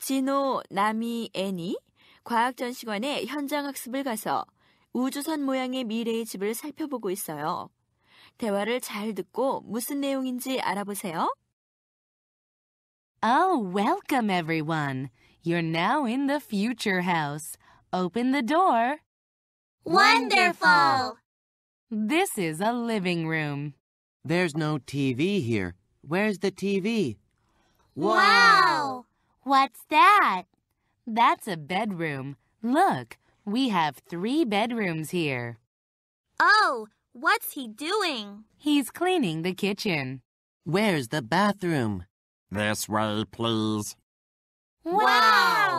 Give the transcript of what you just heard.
진호, 남이, 애니 과학전시관에 현장 학습을 가서 우주선 모양의 미래의 집을 살펴보고 있어요. 대화를 잘 듣고 무슨 내용인지 알아보세요. Oh, welcome everyone. You're now in the future house. Open the door. Wonderful! This is a living room. There's no TV here. Where's the TV? Wow! What's that? That's a bedroom. Look, we have three bedrooms here. Oh, what's he doing? He's cleaning the kitchen. Where's the bathroom? This way, please. Wow!